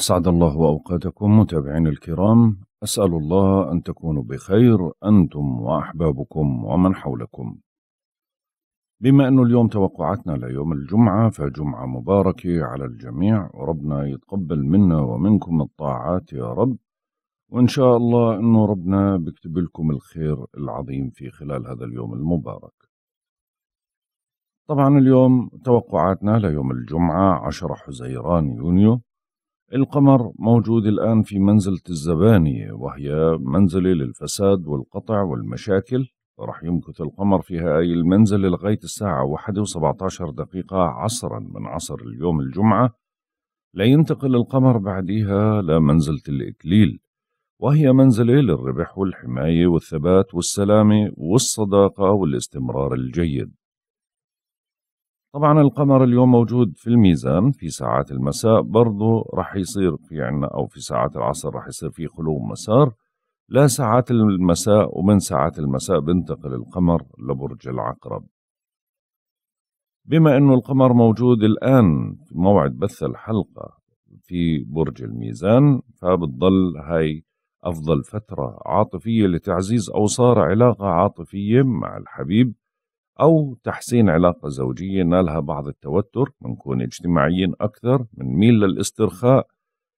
أسعد الله أوقاتكم متابعين الكرام أسأل الله أن تكونوا بخير أنتم وأحبابكم ومن حولكم بما أنه اليوم توقعاتنا ليوم الجمعة فجمعة مباركة على الجميع وربنا يتقبل منا ومنكم الطاعات يا رب وإن شاء الله أنه ربنا بيكتب لكم الخير العظيم في خلال هذا اليوم المبارك طبعا اليوم توقعاتنا ليوم الجمعة 10 حزيران يونيو القمر موجود الآن في منزلة الزبانية وهي منزلة للفساد والقطع والمشاكل رح يمكث القمر في هاي المنزلة لغاية الساعة 1 و17 دقيقة عصرا من عصر اليوم الجمعة لينتقل القمر بعدها لمنزلة الإكليل وهي منزلة للربح والحماية والثبات والسلامة والصداقة والاستمرار الجيد طبعا القمر اليوم موجود في الميزان في ساعات المساء برضه راح يصير في عنا أو في ساعات العصر راح يصير في خلو مسار لا ساعات المساء ومن ساعات المساء بنتقل القمر لبرج العقرب بما أنه القمر موجود الآن في موعد بث الحلقة في برج الميزان فبتضل هاي أفضل فترة عاطفية لتعزيز أو صار علاقة عاطفية مع الحبيب أو تحسين علاقة زوجية نالها بعض التوتر بنكون اجتماعيين أكثر بنميل للاسترخاء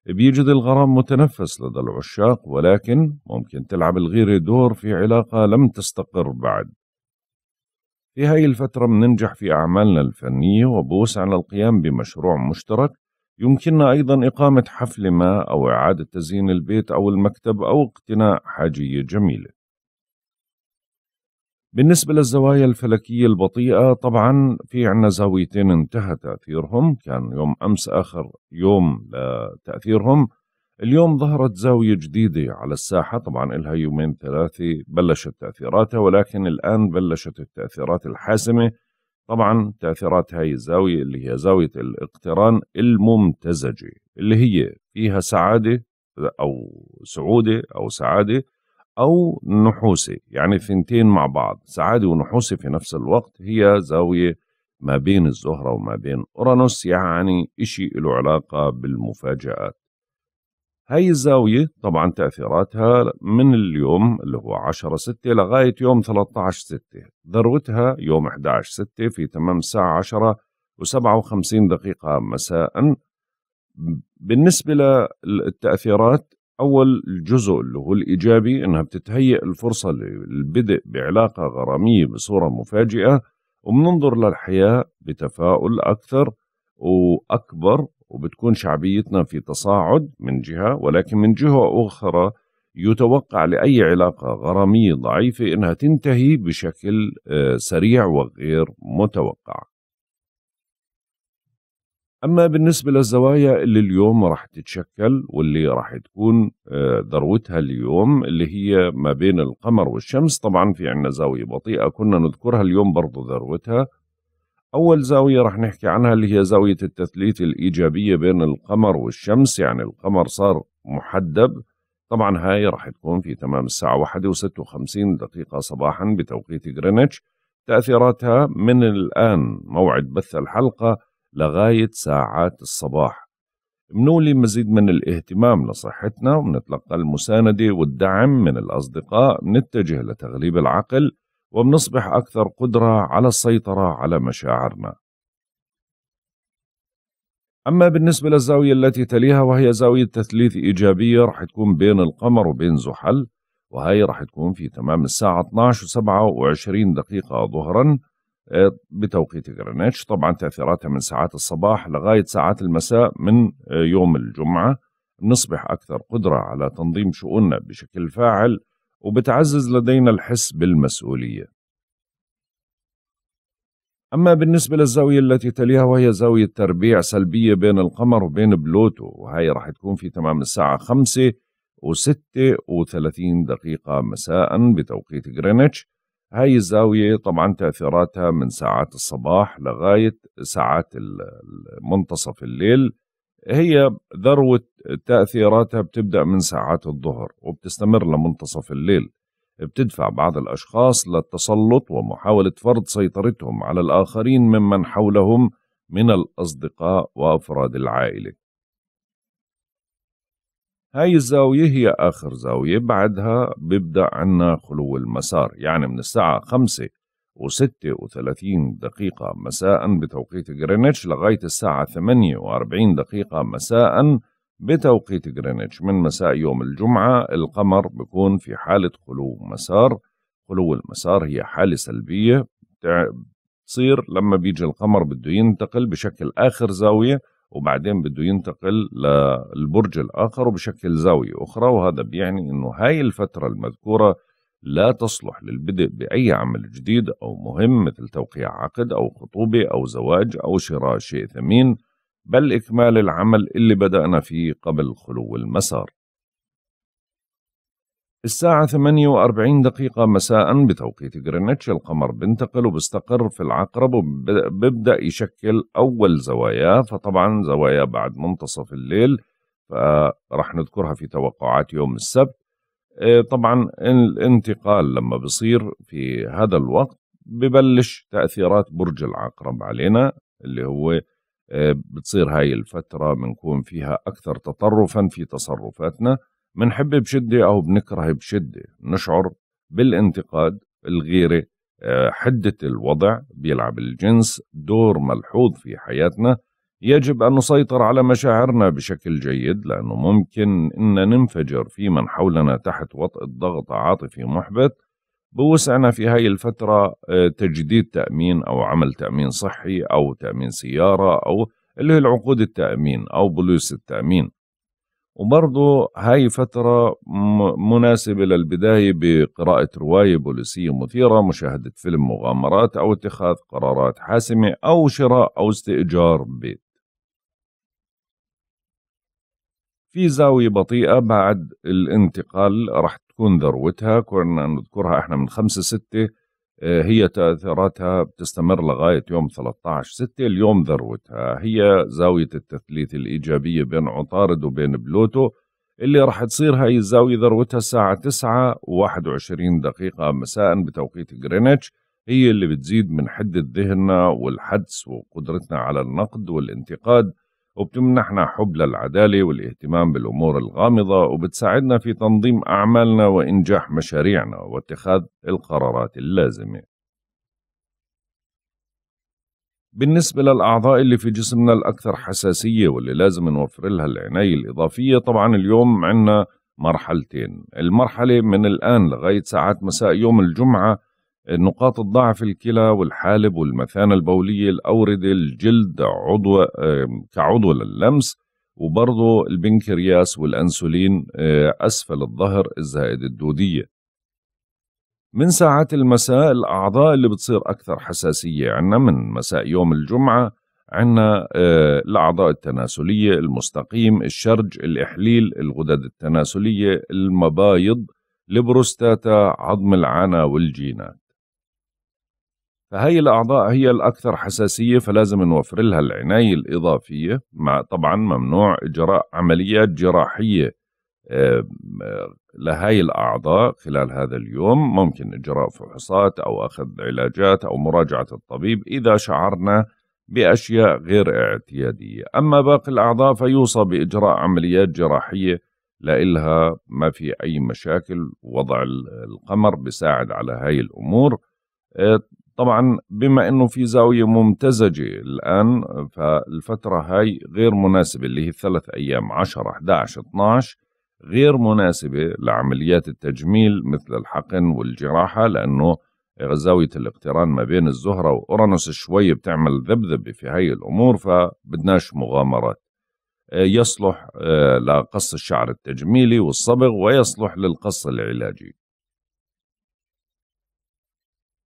بيجد الغرام متنفس لدى العشاق ولكن ممكن تلعب الغيرة دور في علاقة لم تستقر بعد في هاي الفترة بننجح في أعمالنا الفنية وبوسعنا القيام بمشروع مشترك يمكننا أيضا إقامة حفلة ما أو إعادة تزيين البيت أو المكتب أو اقتناء حاجية جميلة بالنسبة للزوايا الفلكية البطيئة طبعا في عنا زاويتين انتهى تأثيرهم كان يوم أمس آخر يوم لتأثيرهم اليوم ظهرت زاوية جديدة على الساحة طبعا إلها يومين ثلاثة بلشت تأثيراتها ولكن الآن بلشت التأثيرات الحاسمة طبعا تأثيرات هاي الزاوية اللي هي زاوية الاقتران الممتزجة اللي هي فيها سعادة أو سعودة أو سعادة أو نحوسي يعني ثنتين مع بعض سعادة ونحوسي في نفس الوقت هي زاوية ما بين الزهرة وما بين أورانوس يعني إشي له علاقة بالمفاجآت هاي الزاوية طبعا تأثيراتها من اليوم اللي هو 10 6 لغاية يوم 13 6 ذروتها يوم 11 6 في تمام الساعة 10 و57 دقيقة مساء بالنسبة للتأثيرات أول الجزء اللي هو الإيجابي إنها بتتهيئ الفرصة للبدء بعلاقة غرامية بصورة مفاجئة وبننظر للحياة بتفاؤل أكثر وأكبر وبتكون شعبيتنا في تصاعد من جهة ولكن من جهة أخرى يتوقع لأي علاقة غرامية ضعيفة إنها تنتهي بشكل آه، سريع وغير متوقع أما بالنسبة للزوايا اللي اليوم راح تتشكل واللي راح تكون آه، ذروتها اليوم اللي هي ما بين القمر والشمس طبعا في عندنا زاوية بطيئة كنا نذكرها اليوم برضو ذروتها أول زاوية راح نحكي عنها اللي هي زاوية التثليث الإيجابية بين القمر والشمس يعني القمر صار محدب طبعا هاي راح تكون في تمام الساعة واحدة وستة وخمسين دقيقة صباحا بتوقيت غرينتش تأثيراتها من الآن موعد بث الحلقة لغاية ساعات الصباح بنولي مزيد من الاهتمام لصحتنا وبنتلقى المساندة والدعم من الأصدقاء بنتجه لتغليب العقل وبنصبح أكثر قدرة على السيطرة على مشاعرنا أما بالنسبة للزاوية التي تليها وهي زاوية تثليث إيجابية رح تكون بين القمر وبين زحل وهي رح تكون في تمام الساعة 12 و27 دقيقة ظهرا بتوقيت غرينتش طبعا تأثيراتها من ساعات الصباح لغاية ساعات المساء من آه، يوم الجمعة نصبح أكثر قدرة على تنظيم شؤوننا بشكل فاعل وبتعزز لدينا الحس بالمسؤولية أما بالنسبة للزاوية التي تليها وهي زاوية تربيع سلبية بين القمر وبين بلوتو وهي راح تكون في تمام الساعة 5 و 36 دقيقة مساء بتوقيت غرينتش هاي الزاوية طبعا تأثيراتها من ساعات الصباح لغاية ساعات منتصف الليل هي ذروة تأثيراتها بتبدأ من ساعات الظهر وبتستمر لمنتصف الليل بتدفع بعض الأشخاص للتسلط ومحاولة فرض سيطرتهم على الآخرين ممن حولهم من الأصدقاء وأفراد العائلة هاي الزاوية هي آخر زاوية بعدها بيبدأ عنا خلو المسار يعني من الساعة خمسة وستة وثلاثين دقيقة مساء بتوقيت غرينتش لغاية الساعة ثمانية واربعين دقيقة مساء بتوقيت غرينتش من مساء يوم الجمعة القمر بيكون في حالة خلو مسار خلو المسار هي حالة سلبية بتصير لما بيجي القمر بده ينتقل بشكل آخر زاوية وبعدين بده ينتقل للبرج الآخر وبشكل زاوية أخرى وهذا بيعني أنه هاي الفترة المذكورة لا تصلح للبدء بأي عمل جديد أو مهم مثل توقيع عقد أو خطوبة أو زواج أو شراء شيء ثمين بل إكمال العمل اللي بدأنا فيه قبل خلو المسار الساعة 48 دقيقة مساء بتوقيت جرينتش القمر بينتقل وبستقر في العقرب وبيبدأ يشكل أول زواياه فطبعا زوايا بعد منتصف الليل فراح نذكرها في توقعات يوم السبت آه، طبعا الانتقال لما بصير في هذا الوقت ببلش تأثيرات برج العقرب علينا اللي هو آه، بتصير هاي الفترة بنكون فيها أكثر تطرفا في تصرفاتنا بنحب بشده او بنكره بشده نشعر بالانتقاد الغيره آه، حده الوضع بيلعب الجنس دور ملحوظ في حياتنا يجب ان نسيطر على مشاعرنا بشكل جيد لانه ممكن ان ننفجر في من حولنا تحت وطء الضغط عاطفي محبط بوسعنا في هاي الفترة آه، تجديد تأمين أو عمل تأمين صحي أو تأمين سيارة أو اللي هي العقود التأمين أو بلوس التأمين وبرضه هاي فترة مناسبة للبداية بقراءة رواية بوليسية مثيرة مشاهدة فيلم مغامرات أو اتخاذ قرارات حاسمة أو شراء أو استئجار بيت في زاوية بطيئة بعد الانتقال رح تكون ذروتها كنا نذكرها احنا من خمسة ستة آه، هي تأثيراتها بتستمر لغاية يوم 13/6 اليوم ذروتها هي زاوية التثليث الإيجابية بين عطارد وبين بلوتو اللي راح تصير هاي الزاوية ذروتها الساعة 9 و21 دقيقة مساء بتوقيت غرينتش هي اللي بتزيد من حدة ذهننا والحدس وقدرتنا على النقد والانتقاد وبتمنحنا حب للعدالة والاهتمام بالأمور الغامضة وبتساعدنا في تنظيم أعمالنا وإنجاح مشاريعنا واتخاذ القرارات اللازمة بالنسبة للأعضاء اللي في جسمنا الأكثر حساسية واللي لازم نوفر لها العناية الإضافية طبعا اليوم عنا مرحلتين المرحلة من الآن لغاية ساعات مساء يوم الجمعة نقاط الضعف الكلى والحالب والمثانة البولية الأوردة الجلد عضو آه، كعضو للمس وبرضه البنكرياس والأنسولين آه، أسفل الظهر الزائد الدودية من ساعات المساء الأعضاء اللي بتصير أكثر حساسية عنا من مساء يوم الجمعة عنا آه، الأعضاء التناسلية المستقيم الشرج الإحليل الغدد التناسلية المبايض البروستاتا عظم العانة والجينات فهي الأعضاء هي الأكثر حساسية فلازم نوفر لها العناية الإضافية مع طبعا ممنوع إجراء عمليات جراحية لهاي الأعضاء خلال هذا اليوم ممكن إجراء فحوصات أو أخذ علاجات أو مراجعة الطبيب إذا شعرنا بأشياء غير اعتيادية أما باقي الأعضاء فيوصى بإجراء عمليات جراحية لإلها ما في أي مشاكل وضع القمر بساعد على هاي الأمور آه، طبعا بما انه في زاويه ممتزجه الان فالفتره هاي غير مناسبه اللي هي الثلاث ايام 10 11 12 غير مناسبه لعمليات التجميل مثل الحقن والجراحه لانه زاويه الاقتران ما بين الزهره واورانوس شوي بتعمل ذبذبه في هاي الامور فبدناش مغامرات يصلح آه، لقص الشعر التجميلي والصبغ ويصلح للقص العلاجي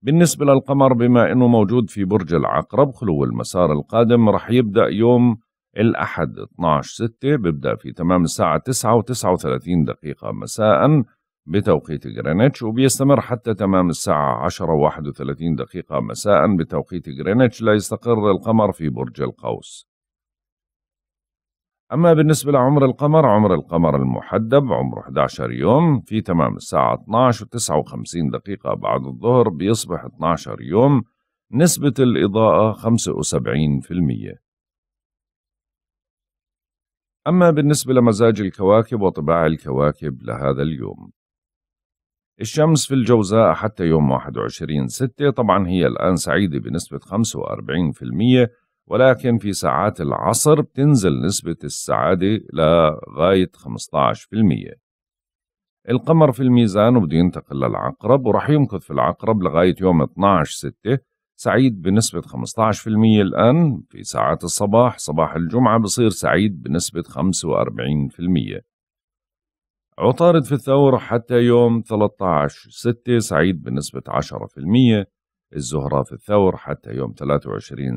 بالنسبة للقمر بما أنه موجود في برج العقرب خلو المسار القادم رح يبدأ يوم الأحد 12 6 بيبدأ في تمام الساعة 9 و39 دقيقة مساء بتوقيت غرينتش وبيستمر حتى تمام الساعة 10 و31 دقيقة مساء بتوقيت غرينتش ليستقر القمر في برج القوس أما بالنسبة لعمر القمر عمر القمر المحدب عمره 11 يوم في تمام الساعة 12 و59 دقيقة بعد الظهر بيصبح 12 يوم نسبة الإضاءة 75% أما بالنسبة لمزاج الكواكب وطباع الكواكب لهذا اليوم الشمس في الجوزاء حتى يوم 21 6 طبعا هي الآن سعيدة بنسبة 45% ولكن في ساعات العصر بتنزل نسبة السعادة لغاية 15% القمر في الميزان وبده ينتقل للعقرب ورح يمكث في العقرب لغاية يوم 12 6 سعيد بنسبة 15% الآن في ساعات الصباح صباح الجمعة بصير سعيد بنسبة 45% عطارد في الثور حتى يوم 13 6 سعيد بنسبة 10% الزهرة في الثور حتى يوم 23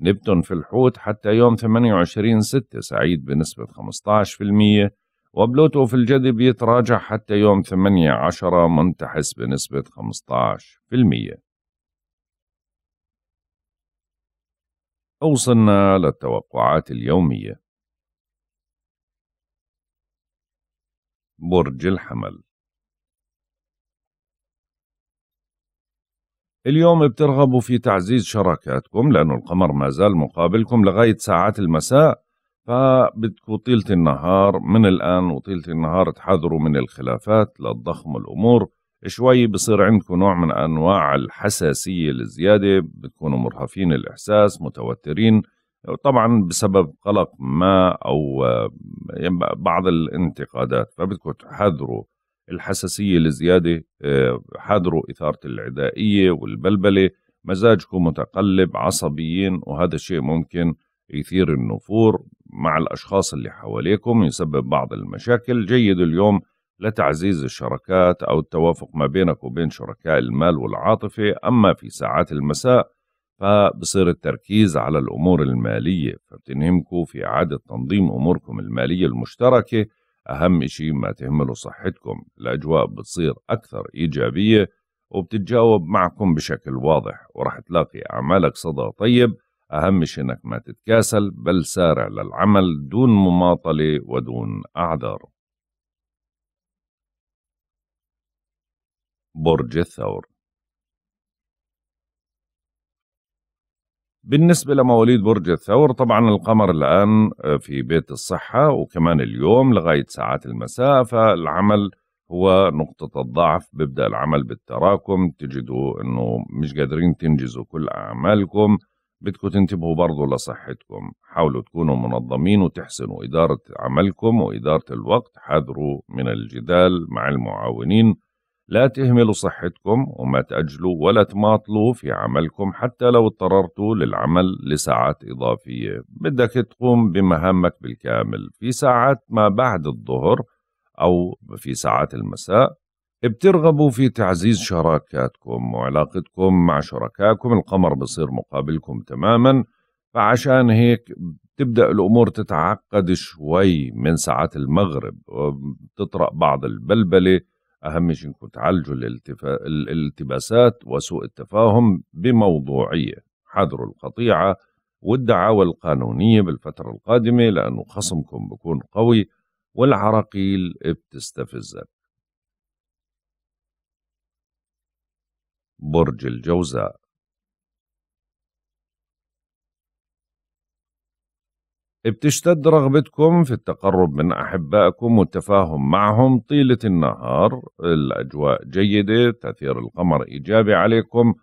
نبتون في الحوت حتى يوم 28 6 سعيد بنسبة 15% وبلوتو في الجذب يتراجع حتى يوم 8 10 منتحس بنسبة 15% وصلنا للتوقعات اليومية برج الحمل اليوم بترغبوا في تعزيز شراكاتكم لأنه القمر ما زال مقابلكم لغاية ساعات المساء فبدكم طيلة النهار من الآن وطيلة النهار تحذروا من الخلافات للضخم الأمور شوي بصير عندكم نوع من أنواع الحساسية الزيادة بتكونوا مرهفين الإحساس متوترين طبعا بسبب قلق ما أو آه، بعض الانتقادات فبدكم تحذروا الحساسية الزيادة آه، حذروا إثارة العدائية والبلبلة مزاجكم متقلب عصبيين وهذا الشيء ممكن يثير النفور مع الأشخاص اللي حواليكم يسبب بعض المشاكل جيد اليوم لتعزيز الشراكات أو التوافق ما بينك وبين شركاء المال والعاطفة أما في ساعات المساء فبصير التركيز على الأمور المالية فبتنهمكم في إعادة تنظيم أموركم المالية المشتركة أهم شيء ما تهملوا صحتكم الأجواء بتصير أكثر إيجابية وبتتجاوب معكم بشكل واضح ورح تلاقي أعمالك صدى طيب أهم شيء إنك ما تتكاسل بل سارع للعمل دون مماطلة ودون أعذار برج الثور بالنسبة لمواليد برج الثور طبعا القمر الآن آه، في بيت الصحة وكمان اليوم لغاية ساعات المساء فالعمل هو نقطة الضعف بيبدأ العمل بالتراكم تجدوا أنه مش قادرين تنجزوا كل أعمالكم بدكم تنتبهوا برضه لصحتكم حاولوا تكونوا منظمين وتحسنوا إدارة عملكم وإدارة الوقت حذروا من الجدال مع المعاونين لا تهملوا صحتكم وما تأجلوا ولا تماطلوا في عملكم حتى لو اضطررتوا للعمل لساعات إضافية بدك تقوم بمهامك بالكامل في ساعات ما بعد الظهر أو في ساعات المساء بترغبوا في تعزيز شراكاتكم وعلاقتكم مع شركائكم القمر بصير مقابلكم تماما فعشان هيك تبدأ الأمور تتعقد شوي من ساعات المغرب وبتطرأ بعض البلبلة أهم شيء انكم تعالجوا الالتفا... الالتباسات وسوء التفاهم بموضوعية حذروا القطيعة والدعاوى القانونية بالفترة القادمة لأنه خصمكم بكون قوي والعراقيل بتستفزك برج الجوزاء بتشتد رغبتكم في التقرب من أحبائكم والتفاهم معهم طيلة النهار الأجواء جيدة تأثير القمر إيجابي عليكم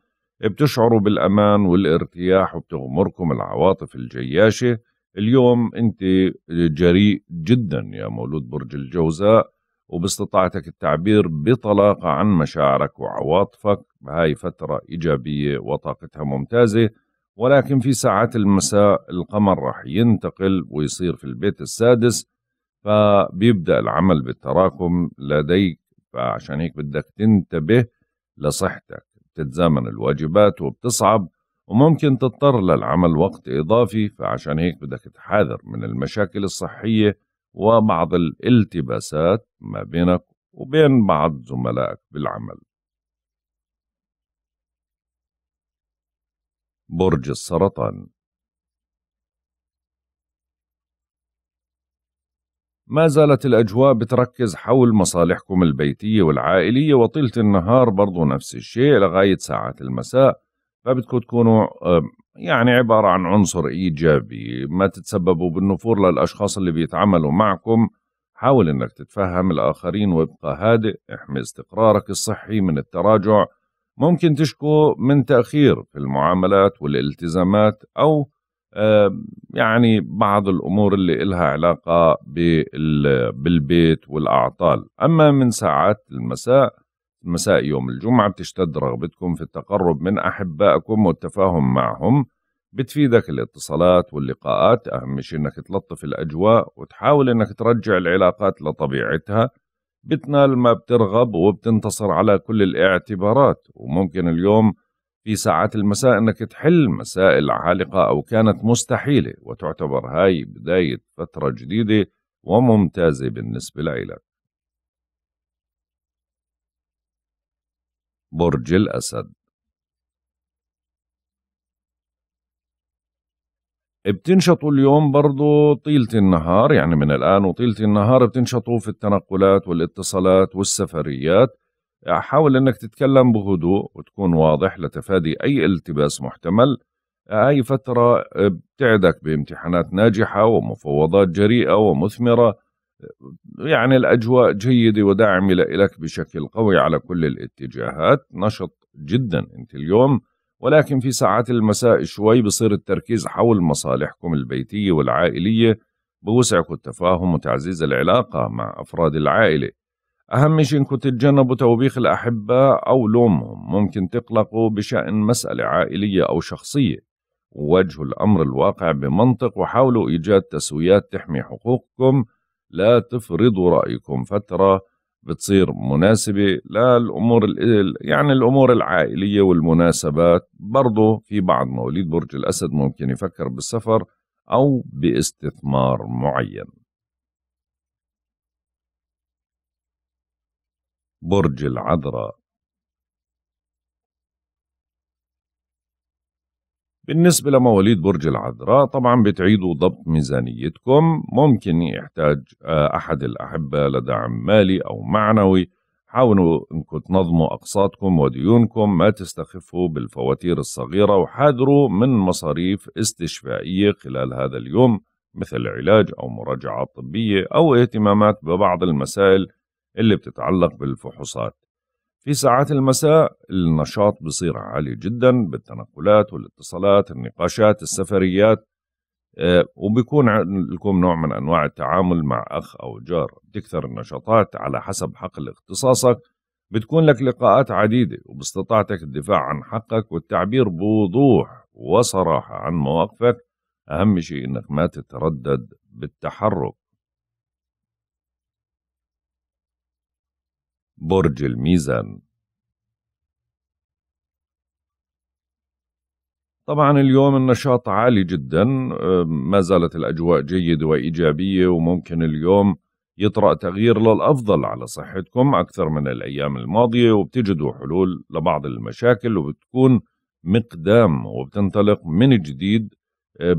بتشعروا بالأمان والارتياح وبتغمركم العواطف الجياشة اليوم أنت جريء جدا يا مولود برج الجوزاء وباستطاعتك التعبير بطلاقة عن مشاعرك وعواطفك بهاي فترة إيجابية وطاقتها ممتازة ولكن في ساعات المساء القمر راح ينتقل ويصير في البيت السادس فبيبدأ العمل بالتراكم لديك فعشان هيك بدك تنتبه لصحتك بتتزامن الواجبات وبتصعب وممكن تضطر للعمل وقت إضافي فعشان هيك بدك تحاذر من المشاكل الصحية وبعض الالتباسات ما بينك وبين بعض زملائك بالعمل برج السرطان ما زالت الأجواء بتركز حول مصالحكم البيتية والعائلية وطيلة النهار برضو نفس الشيء لغاية ساعات المساء فبدكم تكونوا يعني عبارة عن عنصر إيجابي ما تتسببوا بالنفور للأشخاص اللي بيتعاملوا معكم حاول أنك تتفهم الآخرين وابقى هادئ احمي استقرارك الصحي من التراجع ممكن تشكو من تأخير في المعاملات والالتزامات أو آه، يعني بعض الأمور اللي إلها علاقة بالبيت والأعطال أما من ساعات المساء مساء يوم الجمعة بتشتد رغبتكم في التقرب من أحبائكم والتفاهم معهم بتفيدك الاتصالات واللقاءات أهم شيء أنك تلطف الأجواء وتحاول أنك ترجع العلاقات لطبيعتها بتنال ما بترغب وبتنتصر على كل الاعتبارات وممكن اليوم في ساعات المساء انك تحل مسائل عالقة او كانت مستحيلة وتعتبر هاي بداية فترة جديدة وممتازة بالنسبة لإلك برج الأسد بتنشطوا اليوم برضو طيلة النهار يعني من الآن وطيلة النهار بتنشطوا في التنقلات والاتصالات والسفريات حاول أنك تتكلم بهدوء وتكون واضح لتفادي أي التباس محتمل أي فترة بتعدك بامتحانات ناجحة ومفوضات جريئة ومثمرة يعني الأجواء جيدة وداعمة لك بشكل قوي على كل الاتجاهات نشط جدا أنت اليوم ولكن في ساعات المساء شوي بصير التركيز حول مصالحكم البيتية والعائلية بوسعكم التفاهم وتعزيز العلاقة مع أفراد العائلة أهم شيء إنكم تتجنبوا توبيخ الأحبة أو لومهم ممكن تقلقوا بشأن مسألة عائلية أو شخصية وجهوا الأمر الواقع بمنطق وحاولوا إيجاد تسويات تحمي حقوقكم لا تفرضوا رأيكم فترة بتصير مناسبة للأمور يعني الأمور العائلية والمناسبات برضو في بعض مواليد برج الأسد ممكن يفكر بالسفر أو باستثمار معين برج العذراء بالنسبة لمواليد برج العذراء طبعا بتعيدوا ضبط ميزانيتكم ممكن يحتاج آه، أحد الأحبة لدعم مالي أو معنوي حاولوا أنكم تنظموا أقساطكم وديونكم ما تستخفوا بالفواتير الصغيرة وحاذروا من مصاريف استشفائية خلال هذا اليوم مثل علاج أو مراجعات طبية أو اهتمامات ببعض المسائل اللي بتتعلق بالفحوصات في ساعات المساء النشاط بصير عالي جدا بالتنقلات والاتصالات النقاشات السفريات آه، وبيكون لكم نوع من أنواع التعامل مع أخ أو جار بتكثر النشاطات على حسب حقل اختصاصك بتكون لك لقاءات عديدة وباستطاعتك الدفاع عن حقك والتعبير بوضوح وصراحة عن مواقفك أهم شيء إنك ما تتردد بالتحرك برج الميزان طبعا اليوم النشاط عالي جدا آه، ما زالت الأجواء جيدة وإيجابية وممكن اليوم يطرأ تغيير للأفضل على صحتكم أكثر من الأيام الماضية وبتجدوا حلول لبعض المشاكل وبتكون مقدام وبتنطلق من جديد آه،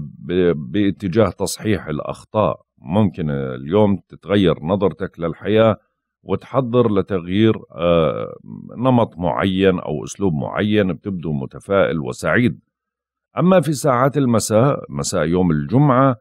باتجاه تصحيح الأخطاء ممكن اليوم تتغير نظرتك للحياة وتحضر لتغيير آه، نمط معين او اسلوب معين بتبدو متفائل وسعيد اما في ساعات المساء مساء يوم الجمعه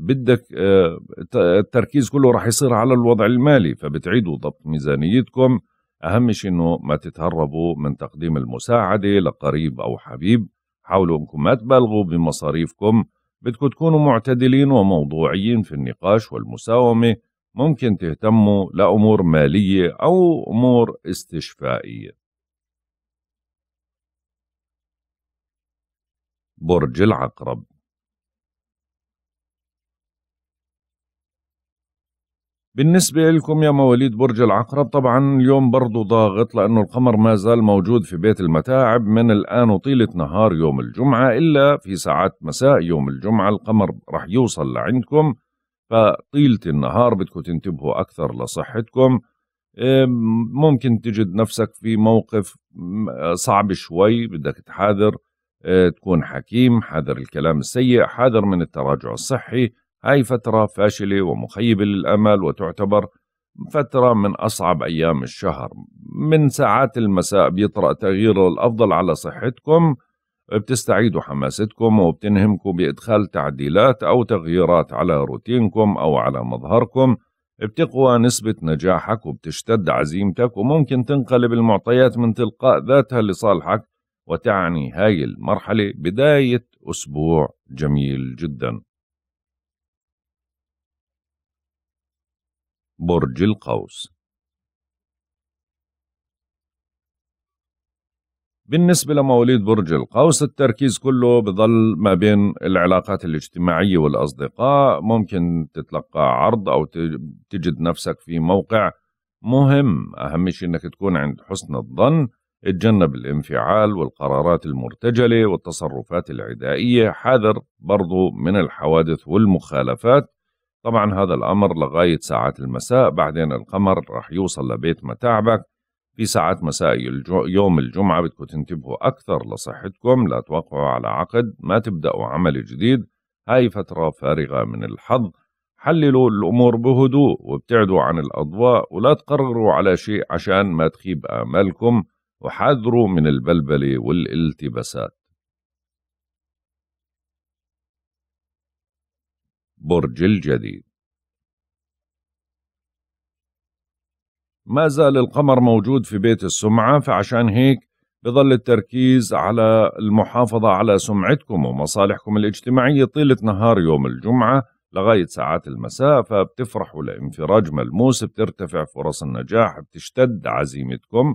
بدك آه، التركيز كله راح يصير على الوضع المالي فبتعيدوا ضبط ميزانيتكم اهم شيء انه ما تتهربوا من تقديم المساعده لقريب او حبيب حاولوا انكم ما تبالغوا بمصاريفكم بدكم تكونوا معتدلين وموضوعيين في النقاش والمساومه ممكن تهتموا لأمور مالية أو أمور استشفائية برج العقرب بالنسبة لكم يا مواليد برج العقرب طبعا اليوم برضو ضاغط لأنه القمر ما زال موجود في بيت المتاعب من الآن وطيلة نهار يوم الجمعة إلا في ساعات مساء يوم الجمعة القمر رح يوصل لعندكم فطيلة النهار بدكم تنتبهوا أكثر لصحتكم ممكن تجد نفسك في موقف صعب شوي بدك تحاذر آه، تكون حكيم حاذر الكلام السيء حاذر من التراجع الصحي هاي فترة فاشلة ومخيبة للأمل وتعتبر فترة من أصعب أيام الشهر من ساعات المساء بيطرأ تغيير الأفضل على صحتكم بتستعيدوا حماستكم وبتنهمكم بإدخال تعديلات أو تغييرات على روتينكم أو على مظهركم بتقوى نسبة نجاحك وبتشتد عزيمتك وممكن تنقلب المعطيات من تلقاء ذاتها لصالحك وتعني هاي المرحلة بداية أسبوع جميل جدا برج القوس بالنسبة لمواليد برج القوس التركيز كله بضل ما بين العلاقات الاجتماعية والأصدقاء ممكن تتلقى عرض أو تجد نفسك في موقع مهم أهم شيء أنك تكون عند حسن الظن اتجنب الانفعال والقرارات المرتجلة والتصرفات العدائية حذر برضو من الحوادث والمخالفات طبعا هذا الأمر لغاية ساعات المساء بعدين القمر رح يوصل لبيت متاعبك في ساعات مساء يوم الجمعة بدكم تنتبهوا أكثر لصحتكم لا توقعوا على عقد ما تبدأوا عمل جديد هاي فترة فارغة من الحظ حللوا الأمور بهدوء وابتعدوا عن الأضواء ولا تقرروا على شيء عشان ما تخيب آمالكم وحذروا من البلبلة والالتباسات برج الجديد ما زال القمر موجود في بيت السمعة فعشان هيك بظل التركيز على المحافظة على سمعتكم ومصالحكم الاجتماعية طيلة نهار يوم الجمعة لغاية ساعات المساء فبتفرحوا لانفراج ملموس بترتفع فرص النجاح بتشتد عزيمتكم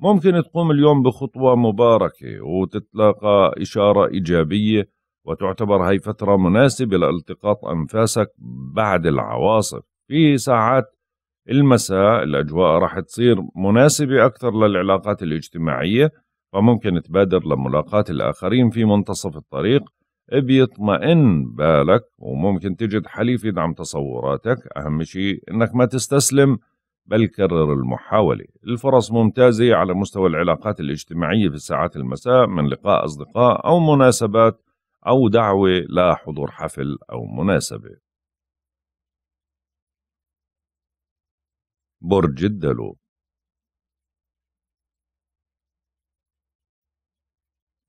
ممكن تقوم اليوم بخطوة مباركة وتتلقى إشارة إيجابية وتعتبر هاي فترة مناسبة لالتقاط أنفاسك بعد العواصف في ساعات المساء الأجواء راح تصير مناسبة أكثر للعلاقات الاجتماعية فممكن تبادر لملاقاة الآخرين في منتصف الطريق بيطمئن بالك وممكن تجد حليف يدعم تصوراتك أهم شيء أنك ما تستسلم بل كرر المحاولة الفرص ممتازة على مستوى العلاقات الاجتماعية في ساعات المساء من لقاء أصدقاء أو مناسبات أو دعوة لحضور حفل أو مناسبة برج الدلو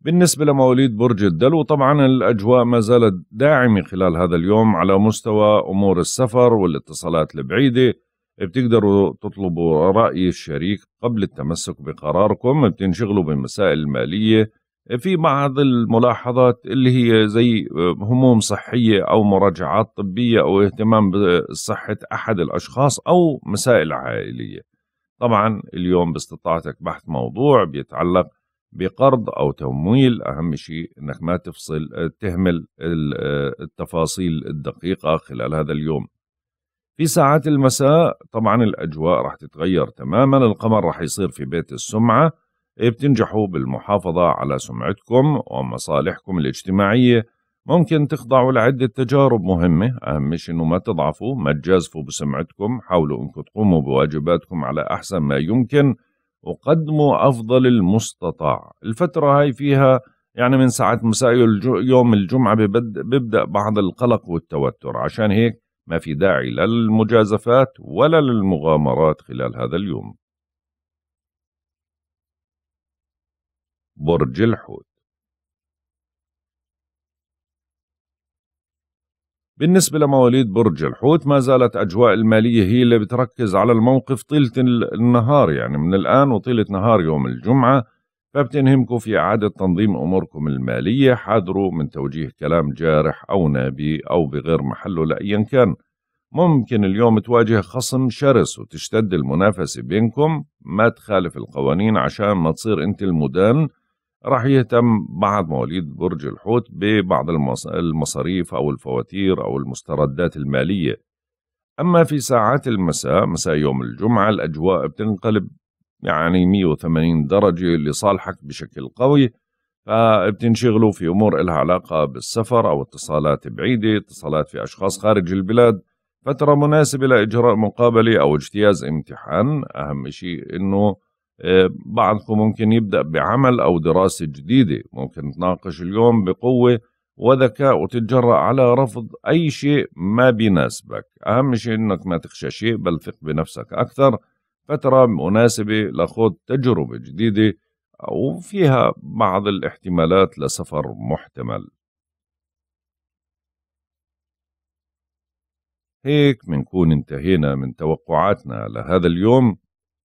بالنسبة لمواليد برج الدلو طبعا الأجواء ما زالت داعمة خلال هذا اليوم على مستوى أمور السفر والاتصالات البعيدة بتقدروا تطلبوا رأي الشريك قبل التمسك بقراركم بتنشغلوا بمسائل مالية في بعض الملاحظات اللي هي زي آه، هموم صحية أو مراجعات طبية أو اهتمام بصحة أحد الأشخاص أو مسائل عائلية طبعا اليوم باستطاعتك بحث موضوع بيتعلق بقرض أو تمويل أهم شيء أنك ما تفصل آه، تهمل آه، التفاصيل الدقيقة خلال هذا اليوم في ساعات المساء طبعا الأجواء راح تتغير تماما القمر راح يصير في بيت السمعة إيه، بتنجحوا بالمحافظة على سمعتكم ومصالحكم الاجتماعية ممكن تخضعوا لعدة تجارب مهمة أهم شيء إنه ما تضعفوا ما تجازفوا بسمعتكم حاولوا إنكم تقوموا بواجباتكم على أحسن ما يمكن وقدموا أفضل المستطاع الفترة هاي فيها يعني من ساعة مساء يوم الجمعة بيبدأ بعض القلق والتوتر عشان هيك ما في داعي للمجازفات ولا للمغامرات خلال هذا اليوم برج الحوت بالنسبة لمواليد برج الحوت ما زالت أجواء المالية هي اللي بتركز على الموقف طيلة النهار يعني من الآن وطيلة نهار يوم الجمعة فبتنهمكم في إعادة تنظيم أموركم المالية حاذروا من توجيه كلام جارح أو نابي أو بغير محله لأيا كان ممكن اليوم تواجه خصم شرس وتشتد المنافسة بينكم ما تخالف القوانين عشان ما تصير أنت المدان راح يهتم بعد مواليد برج الحوت ببعض المصاريف أو الفواتير أو المستردات المالية أما في ساعات المساء مساء يوم الجمعة الأجواء بتنقلب يعني 180 درجة لصالحك بشكل قوي فبتنشغلوا في أمور إلها علاقة بالسفر أو اتصالات بعيدة اتصالات في أشخاص خارج البلاد فترة مناسبة لإجراء مقابلة أو اجتياز امتحان أهم شيء أنه آه، بعضكم ممكن يبدأ بعمل أو دراسة جديدة ممكن تناقش اليوم بقوة وذكاء وتتجرأ على رفض أي شيء ما بيناسبك أهم شيء أنك ما تخشى شيء بل ثق بنفسك أكثر فترة مناسبة لخوض تجربة جديدة وفيها بعض الاحتمالات لسفر محتمل هيك منكون انتهينا من توقعاتنا لهذا اليوم